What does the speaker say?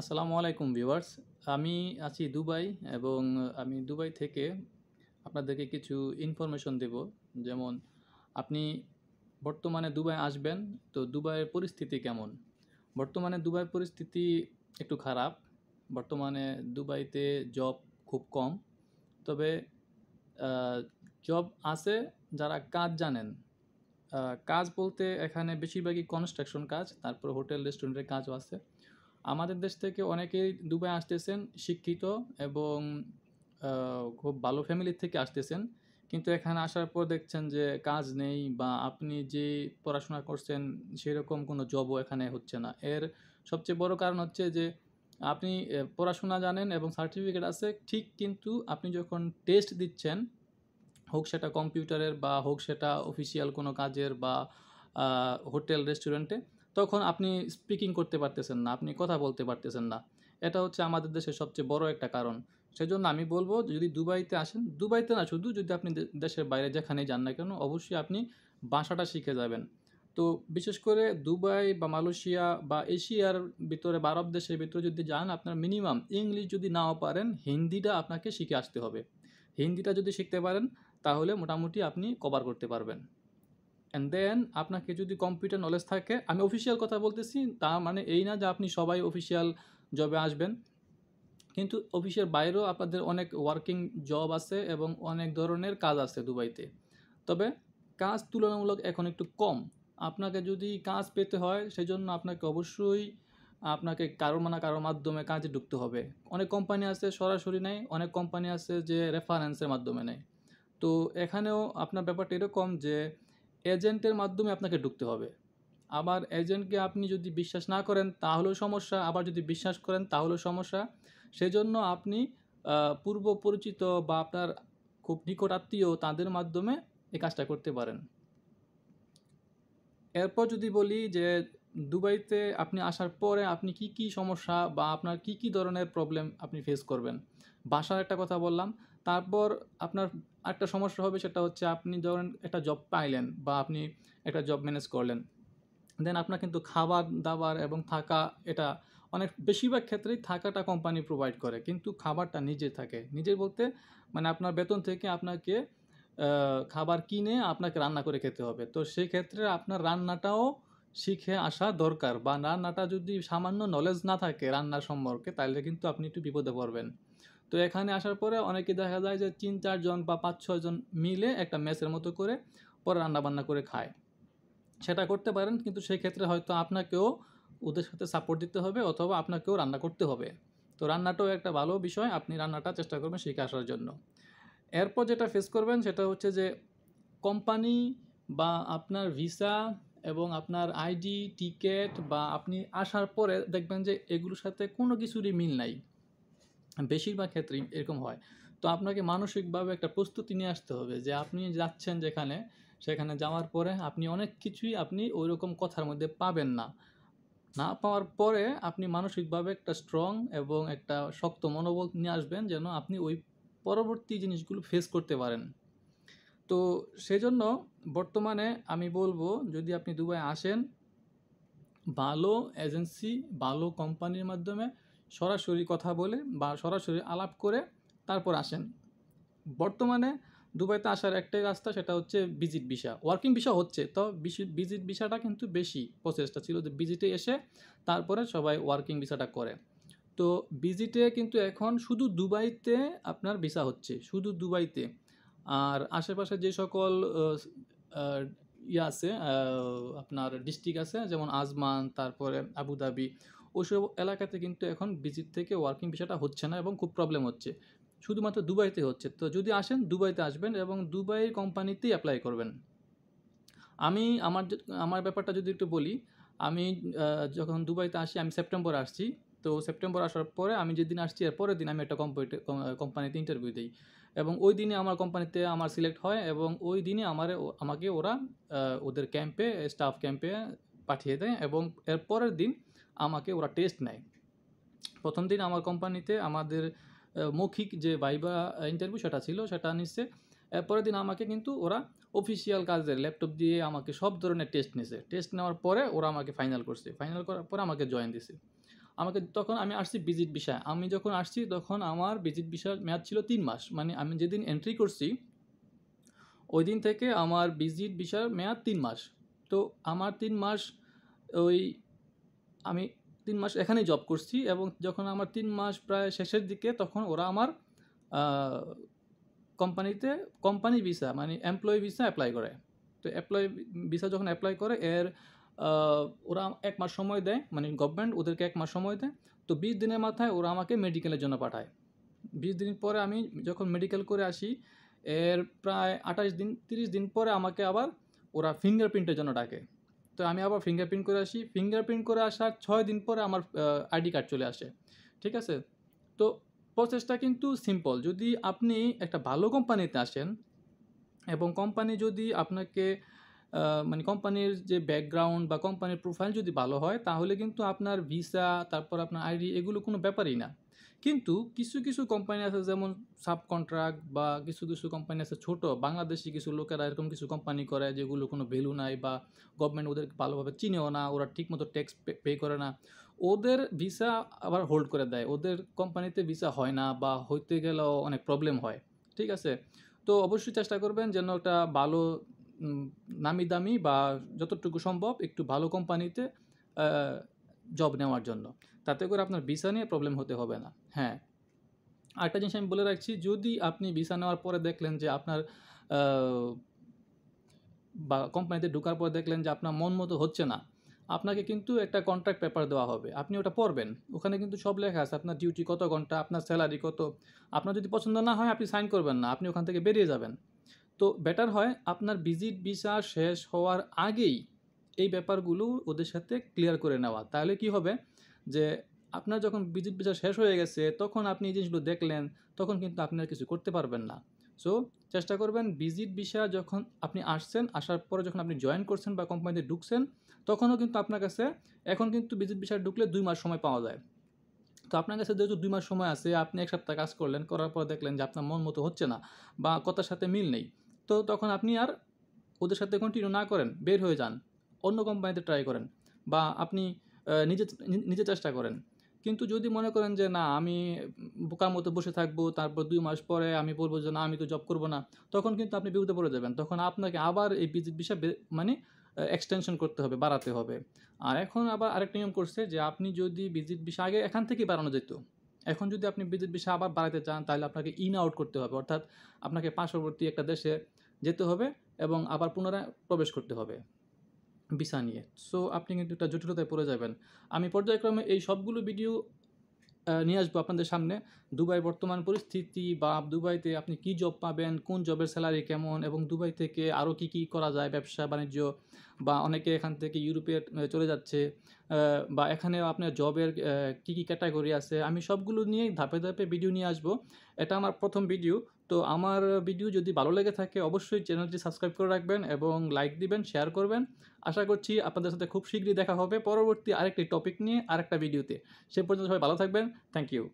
আসসালামু আলাইকুম ভিউয়ার্স আমি আছি দুবাই এবং আমি দুবাই থেকে আপনাদেরকে কিছু ইনফরমেশন দেব যেমন আপনি বর্তমানে দুবাই আসবেন তো দুবাইয়ের পরিস্থিতি কেমন বর্তমানে দুবাইয়ের পরিস্থিতি একটু খারাপ বর্তমানে দুবাইতে জব খুব কম তবে জব আছে যারা কাজ জানেন কাজ বলতে এখানে বেশিরভাগই কনস্ট্রাকশন কাজ তারপর হোটেল রেস্টুরেন্টের কাজও আছে আমাদের দেশ থেকে অনেকেই দুবাই আসতেছেন শিক্ষিত এবং খুব ভালো ফ্যামিলির থেকে আসতেছেন কিন্তু এখানে আসার পর দেখছেন যে কাজ নেই বা আপনি যে পড়াশোনা করছেন সেরকম কোনো জবও এখানে হচ্ছে না এর সবচেয়ে বড় কারণ হচ্ছে যে আপনি পড়াশোনা জানেন এবং সার্টিফিকেট আছে ঠিক কিন্তু আপনি যখন টেস্ট দিচ্ছেন হোক সেটা কম্পিউটারের বা হোক সেটা অফিসিয়াল কোনো কাজের বা হোটেল রেস্টুরেন্টে তখন আপনি স্পিকিং করতে পারতেছেন না আপনি কথা বলতে পারতেছেন না এটা হচ্ছে আমাদের দেশের সবচেয়ে বড় একটা কারণ সেজন্য আমি বলবো যদি দুবাইতে আসেন দুবাইতে না শুধু যদি আপনি দেশের বাইরে যেখানেই যান না কেন অবশ্যই আপনি ভাষাটা শিখে যাবেন তো বিশেষ করে দুবাই বা মালয়েশিয়া বা এশিয়ার ভিতরে বা আরব দেশের ভিতরে যদি যান আপনার মিনিমাম ইংলিশ যদি নাও পারেন হিন্দিটা আপনাকে শিখে আসতে হবে হিন্দিটা যদি শিখতে পারেন তাহলে মোটামুটি আপনি কভার করতে পারবেন অ্যান্ড দেন আপনাকে যদি কম্পিউটার নলেজ থাকে আমি অফিসিয়াল কথা বলতেছি তা মানে এই না যে আপনি সবাই অফিসিয়াল জবে আসবেন কিন্তু অফিসের বাইরেও আপনাদের অনেক ওয়ার্কিং জব আছে এবং অনেক ধরনের কাজ আছে দুবাইতে তবে কাজ তুলনামূলক এখন একটু কম আপনাকে যদি কাজ পেতে হয় সেই জন্য আপনাকে অবশ্যই আপনাকে কারোর মানে কারোর মাধ্যমে কাজে ঢুকতে হবে অনেক কোম্পানি আছে সরাসরি নেয় অনেক কোম্পানি আছে যে রেফারেন্সের মাধ্যমে নেয় তো এখানেও আপনার ব্যাপারটা এরকম যে এজেন্টের মাধ্যমে আপনাকে ঢুকতে হবে আবার এজেন্টকে আপনি যদি বিশ্বাস না করেন তাহলেও সমস্যা আবার যদি বিশ্বাস করেন তাহলেও সমস্যা সেজন্য আপনি পূর্ব পরিচিত বা আপনার খুব নিকট আত্মীয় তাদের মাধ্যমে এই কাজটা করতে পারেন এরপর যদি বলি যে দুবাইতে আপনি আসার পরে আপনি কি কি সমস্যা বা আপনার কি কি ধরনের প্রবলেম আপনি ফেস করবেন বাসার একটা কথা বললাম তারপর আপনার একটা সমস্যা হবে সেটা হচ্ছে আপনি ধরেন একটা জব পাইলেন বা আপনি একটা জব ম্যানেজ করলেন দেন আপনার কিন্তু খাবার দাবার এবং থাকা এটা অনেক বেশিরভাগ ক্ষেত্রেই থাকাটা কোম্পানি প্রোভাইড করে কিন্তু খাবারটা নিজে থাকে নিজের বলতে মানে আপনার বেতন থেকে আপনাকে খাবার কিনে আপনাকে রান্না করে খেতে হবে তো সেই ক্ষেত্রে আপনার রান্নাটাও শিখে আসা দরকার বা রান্নাটা যদি সামান্য নলেজ না থাকে রান্না সম্পর্কে তাহলে কিন্তু আপনি একটু বিপদে পড়বেন তো এখানে আসার পরে অনেকে দেখা যায় যে তিন চারজন বা পাঁচ ছজন মিলে একটা মেসের মতো করে পরে রান্নাবান্না করে খায় সেটা করতে পারেন কিন্তু সেক্ষেত্রে হয়তো আপনাকেও ওদের সাথে সাপোর্ট দিতে হবে অথবা আপনাকেও রান্না করতে হবে তো রান্নাটাও একটা ভালো বিষয় আপনি রান্নাটা চেষ্টা করবেন শিখে আসার জন্য এরপর যেটা ফেস করবেন সেটা হচ্ছে যে কোম্পানি বা আপনার ভিসা এবং আপনার আইডি টিকেট বা আপনি আসার পরে দেখবেন যে এগুলোর সাথে কোনো কিছুরই মিল নাই বেশিরভাগ ক্ষেত্রেই এরকম হয় তো আপনাকে মানসিকভাবে একটা প্রস্তুতি নিয়ে আসতে হবে যে আপনি যাচ্ছেন যেখানে সেখানে যাওয়ার পরে আপনি অনেক কিছুই আপনি ওই রকম কথার মধ্যে পাবেন না না পাওয়ার পরে আপনি মানসিকভাবে একটা স্ট্রং এবং একটা শক্ত মনোবল নিয়ে আসবেন যেন আপনি ওই পরবর্তী জিনিসগুলো ফেস করতে পারেন তো সেজন্য বর্তমানে আমি বলবো যদি আপনি দুবাই আসেন ভালো এজেন্সি ভালো কোম্পানির মাধ্যমে সরাসরি কথা বলে বা সরাসরি আলাপ করে তারপর আসেন বর্তমানে দুবাইতে আসার একটাই রাস্তা সেটা হচ্ছে ভিজিট ভিসা ওয়ার্কিং ভিসা হচ্ছে তো ভিজিট ভিসাটা কিন্তু বেশি প্রসেসটা ছিল যে ভিজিটে এসে তারপরে সবাই ওয়ার্কিং ভিসাটা করে তো ভিজিটে কিন্তু এখন শুধু দুবাইতে আপনার ভিসা হচ্ছে শুধু দুবাইতে আর আশেপাশে যে সকল ইয়ে আছে আপনার ডিস্ট্রিক্ট আছে যেমন আজমান তারপরে আবুধাবি ওইসব এলাকাতে কিন্তু এখন ভিজিট থেকে ওয়ার্কিং ভিসাটা হচ্ছে না এবং খুব প্রবলেম হচ্ছে শুধুমাত্র দুবাইতে হচ্ছে তো যদি আসেন দুবাইতে আসবেন এবং দুবাইয়ের কোম্পানিতেই অ্যাপ্লাই করবেন আমি আমার আমার ব্যাপারটা যদি একটু বলি আমি যখন দুবাইতে আসি আমি সেপ্টেম্বর আসছি তো সেপ্টেম্বর আসার পরে আমি যেদিন আসছি এর পরের দিন আমি একটা কোম্পানিতে কোম্পানিতে ইন্টারভিউ দিই এবং ওই দিনে আমার কোম্পানিতে আমার সিলেক্ট হয় এবং ওই দিনে আমার আমাকে ওরা ওদের ক্যাম্পে স্টাফ ক্যাম্পে পাঠিয়ে দেয় এবং এর পরের দিন আমাকে ওরা টেস্ট নেয় প্রথম দিন আমার কোম্পানিতে আমাদের মৌখিক যে ভাইবা ইন্টারভিউ সেটা ছিল সেটা নিচ্ছে পরের দিন আমাকে কিন্তু ওরা অফিসিয়াল কাজের ল্যাপটপ দিয়ে আমাকে সব ধরনের টেস্ট নিছে টেস্ট নেওয়ার পরে ওরা আমাকে ফাইনাল করছে ফাইনাল করার পরে আমাকে জয়েন দিছে আমাকে তখন আমি আসছি ভিজিট বিষয় আমি যখন আসছি তখন আমার ভিজিট বিষয়ের মেয়াদ ছিল তিন মাস মানে আমি যেদিন এন্ট্রি করছি ওই দিন থেকে আমার ভিজিট বিষয়ের মেয়াদ তিন মাস তো আমার তিন মাস ওই আমি তিন মাস এখানেই জব করছি এবং যখন আমার তিন মাস প্রায় শেষের দিকে তখন ওরা আমার কোম্পানিতে কোম্পানি ভিসা মানে এমপ্লয়ি ভিসা অ্যাপ্লাই করে তো এমপ্লয়ি ভিসা যখন অ্যাপ্লাই করে এর ওরা এক মাস সময় দেয় মানে গভর্নমেন্ট ওদেরকে এক মাস সময় দেয় তো বিশ দিনের মাথায় ওরা আমাকে মেডিকেলের জন্য পাঠায় বিশ দিন পরে আমি যখন মেডিকেল করে আসি এর প্রায় আঠাশ দিন তিরিশ দিন পরে আমাকে আবার ওরা ফিঙ্গারপ্রিন্টের জন্য ডাকে তো আমি আবার ফিঙ্গারপ্রিন্ট করে আসি ফিঙ্গারপ্রিন্ট করে আসার ছয় দিন পরে আমার আইডি কার্ড চলে আসে ঠিক আছে তো প্রসেসটা কিন্তু সিম্পল যদি আপনি একটা ভালো কোম্পানিতে আসেন এবং কোম্পানি যদি আপনাকে মানে কোম্পানির যে ব্যাকগ্রাউন্ড বা কোম্পানির প্রোফাইল যদি ভালো হয় তাহলে কিন্তু আপনার ভিসা তারপর আপনার আইডি এগুলো কোনো ব্যাপারই না কিন্তু কিছু কিছু কোম্পানি আছে যেমন সাব কন্ট্রাক্ট বা কিছু কিছু কোম্পানি আছে ছোট বাংলাদেশি কিছু লোকেরা এরকম কিছু কোম্পানি করে যেগুলো কোনো ভ্যালু নাই বা গভর্নমেন্ট ওদের ভালোভাবে চিনেও না ওরা ঠিকমতো ট্যাক্স পে করে না ওদের ভিসা আবার হোল্ড করে দেয় ওদের কোম্পানিতে ভিসা হয় না বা হইতে গেলেও অনেক প্রবলেম হয় ঠিক আছে তো অবশ্যই চেষ্টা করবেন যেন একটা ভালো নামি দামি বা যতটুকু সম্ভব একটু ভালো কোম্পানিতে জব নেওয়ার জন্য তাতে করে আপনার ভিসা নিয়ে প্রবলেম হতে হবে না হ্যাঁ আরেকটা জিনিস আমি বলে রাখছি যদি আপনি ভিসা নেওয়ার পরে দেখলেন যে আপনার বা কোম্পানিতে ঢুকার পর দেখলেন যে আপনার মন মতো হচ্ছে না আপনাকে কিন্তু একটা কন্ট্রাক্ট পেপার দেওয়া হবে আপনি ওটা পড়বেন ওখানে কিন্তু সব লেখা আছে আপনার ডিউটি কত ঘন্টা আপনার স্যালারি কত আপনার যদি পছন্দ না হয় আপনি সাইন করবেন না আপনি ওখান থেকে বেরিয়ে যাবেন তো বেটার হয় আপনার ভিজিট ভিসা শেষ হওয়ার আগেই এই ব্যাপারগুলো ওদের সাথে ক্লিয়ার করে নেওয়া তাহলে কি হবে যে আপনার যখন বিদ্যুৎ বিচার শেষ হয়ে গেছে তখন আপনি এই জিনিসগুলো দেখলেন তখন কিন্তু আপনি আর কিছু করতে পারবেন না সো চেষ্টা করবেন ভিজিট বিষয় যখন আপনি আসছেন আসার পরে যখন আপনি জয়েন করছেন বা কোম্পানিতে ঢুকছেন তখনও কিন্তু আপনার কাছে এখন কিন্তু ভিজিট বিষয় ঢুকলে দুই মাস সময় পাওয়া যায় তো আপনার কাছে যেহেতু দুই মাস সময় আছে আপনি এক সপ্তাহ কাজ করলেন করার পর দেখলেন যে আপনার মন মতো হচ্ছে না বা কথার সাথে মিল নেই তো তখন আপনি আর ওদের সাথে কন্টিনিউ না করেন বের হয়ে যান অন্য কোম্পানিতে ট্রাই করেন বা আপনি নিজে নিজে চেষ্টা করেন কিন্তু যদি মনে করেন যে না আমি বোকার মতো বসে থাকবো তারপর দুই মাস পরে আমি বলবো যে না আমি তো জব করবো না তখন কিন্তু আপনি বিপদে পড়ে যাবেন তখন আপনাকে আবার এই বিষয় মানে এক্সটেনশন করতে হবে বাড়াতে হবে আর এখন আবার আরেকটা নিয়ম করছে যে আপনি যদি ভিজিট বিষয় আগে এখান থেকেই বাড়ানো যেত এখন যদি আপনি ভিজিট বিষয় আবার বাড়াতে চান তাহলে আপনাকে ইন আউট করতে হবে অর্থাৎ আপনাকে পার্শ্ববর্তী একটা দেশে যেতে হবে এবং আবার পুনরায় প্রবেশ করতে হবে ভিসা নিয়ে সো আপনি কিন্তু একটা জটিলতায় পড়ে যাবেন আমি পর্যায়ক্রমে এই সবগুলো ভিডিও নিয়ে আসবো আপনাদের সামনে দুবাই বর্তমান পরিস্থিতি বা দুবাইতে আপনি কি জব পাবেন কোন জবের স্যালারি কেমন এবং দুবাই থেকে আরও কি কি করা যায় ব্যবসা বাণিজ্য বা অনেকে এখান থেকে ইউরোপে চলে যাচ্ছে বা এখানে আপনার জবের কি কি ক্যাটাগরি আছে আমি সবগুলো নিয়েই ধাপে ধাপে ভিডিও নিয়ে আসবো এটা আমার প্রথম ভিডিও তো আমার ভিডিও যদি ভালো লেগে থাকে অবশ্যই চ্যানেলটি সাবস্ক্রাইব করে রাখবেন এবং লাইক দিবেন শেয়ার করবেন আশা করছি আপনাদের সাথে খুব শীঘ্রই দেখা হবে পরবর্তী আরেকটি টপিক নিয়ে আরেকটা ভিডিওতে সে পর্যন্ত সবাই ভালো থাকবেন থ্যাংক ইউ